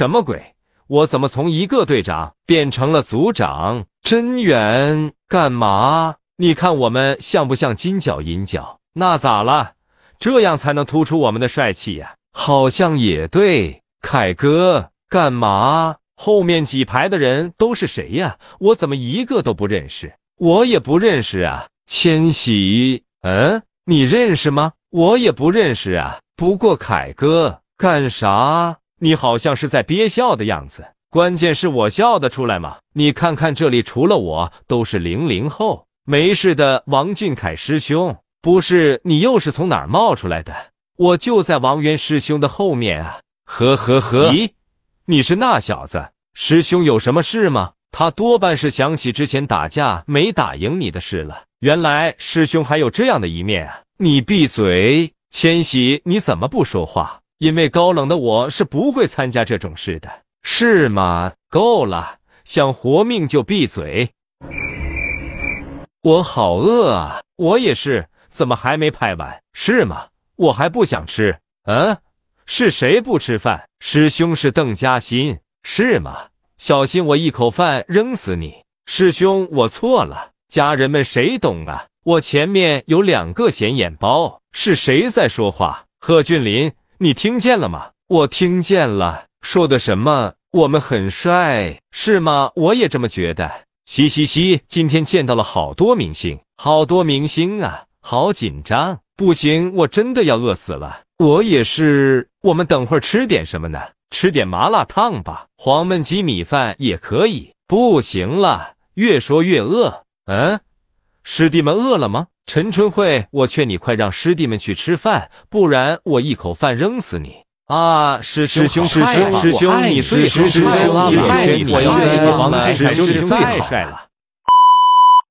什么鬼？我怎么从一个队长变成了组长？真远，干嘛？你看我们像不像金角银角？那咋了？这样才能突出我们的帅气呀！好像也对。凯哥，干嘛？后面几排的人都是谁呀？我怎么一个都不认识？我也不认识啊。千玺，嗯，你认识吗？我也不认识啊。不过凯哥，干啥？你好像是在憋笑的样子，关键是我笑得出来吗？你看看这里，除了我都是零零后。没事的，王俊凯师兄，不是你又是从哪儿冒出来的？我就在王源师兄的后面啊。呵呵呵。咦，你是那小子？师兄有什么事吗？他多半是想起之前打架没打赢你的事了。原来师兄还有这样的一面啊！你闭嘴，千玺，你怎么不说话？因为高冷的我是不会参加这种事的，是吗？够了，想活命就闭嘴。我好饿啊！我也是，怎么还没拍完？是吗？我还不想吃。嗯？是谁不吃饭？师兄是邓嘉欣，是吗？小心我一口饭扔死你！师兄，我错了。家人们谁懂啊？我前面有两个显眼包。是谁在说话？贺峻霖。你听见了吗？我听见了，说的什么？我们很帅，是吗？我也这么觉得。嘻嘻嘻，今天见到了好多明星，好多明星啊，好紧张。不行，我真的要饿死了。我也是。我们等会儿吃点什么呢？吃点麻辣烫吧，黄焖鸡米饭也可以。不行了，越说越饿。嗯。师弟们饿了吗？陈春慧，我劝你快让师弟们去吃饭，不然我一口饭扔死你！啊，师兄，师兄，师兄，师兄，师兄，师兄，师兄，师兄，师兄，师兄，师兄，师兄，师兄，师兄，